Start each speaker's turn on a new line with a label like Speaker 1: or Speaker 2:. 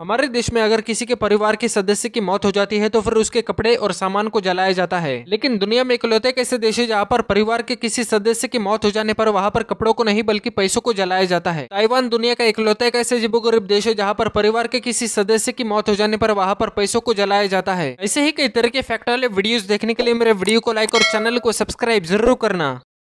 Speaker 1: हमारे देश में अगर किसी के परिवार के सदस्य की मौत हो जाती है तो फिर उसके कपड़े और सामान को जलाया जाता है लेकिन दुनिया में इकलौते एक ऐसे देश है जहाँ पर परिवार के किसी सदस्य की मौत हो जाने पर वहाँ पर कपड़ों को नहीं बल्कि पैसों को जलाया जाता है ताइवान दुनिया का इकलौते एक ऐसे गरीब देश है जहाँ पर परिवार के किसी सदस्य की मौत हो जाने पर वहाँ पर पैसों को जलाया जाता है ऐसे ही कई तरह के फैक्ट वाले वीडियो देखने के लिए मेरे वीडियो को लाइक और चैनल को सब्सक्राइब जरूर करना